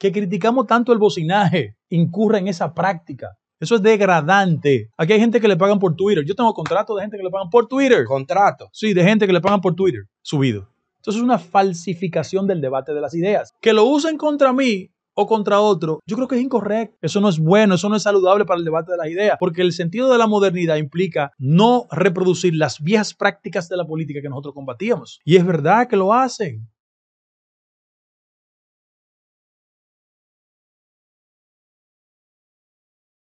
que criticamos tanto el bocinaje incurre en esa práctica. Eso es degradante. Aquí hay gente que le pagan por Twitter. Yo tengo contrato de gente que le pagan por Twitter. Contrato. Sí, de gente que le pagan por Twitter. Subido. Entonces es una falsificación del debate de las ideas. Que lo usen contra mí o contra otro, yo creo que es incorrecto. Eso no es bueno, eso no es saludable para el debate de las ideas, porque el sentido de la modernidad implica no reproducir las viejas prácticas de la política que nosotros combatíamos. Y es verdad que lo hacen.